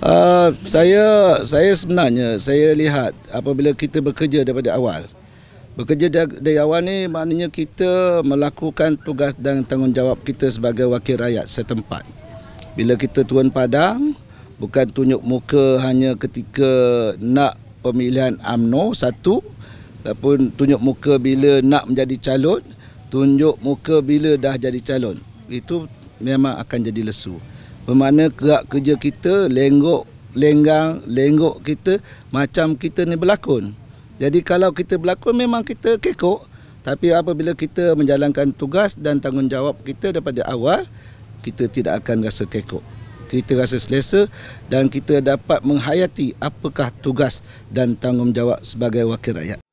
Uh, saya saya sebenarnya saya lihat apabila kita bekerja daripada awal. Bekerja dari, dari awal ni maknanya kita melakukan tugas dan tanggungjawab kita sebagai wakil rakyat setempat. Bila kita turun padang bukan tunjuk muka hanya ketika nak pemilihan AMNO satu ataupun tunjuk muka bila nak menjadi calon, tunjuk muka bila dah jadi calon. Itu memang akan jadi lesu bermakna gerak kerja kita lenggok lenggang lenggok kita macam kita ni berlakon jadi kalau kita berlakon memang kita kekok tapi apabila kita menjalankan tugas dan tanggungjawab kita daripada awal kita tidak akan rasa kekok kita rasa selesa dan kita dapat menghayati apakah tugas dan tanggungjawab sebagai wakil rakyat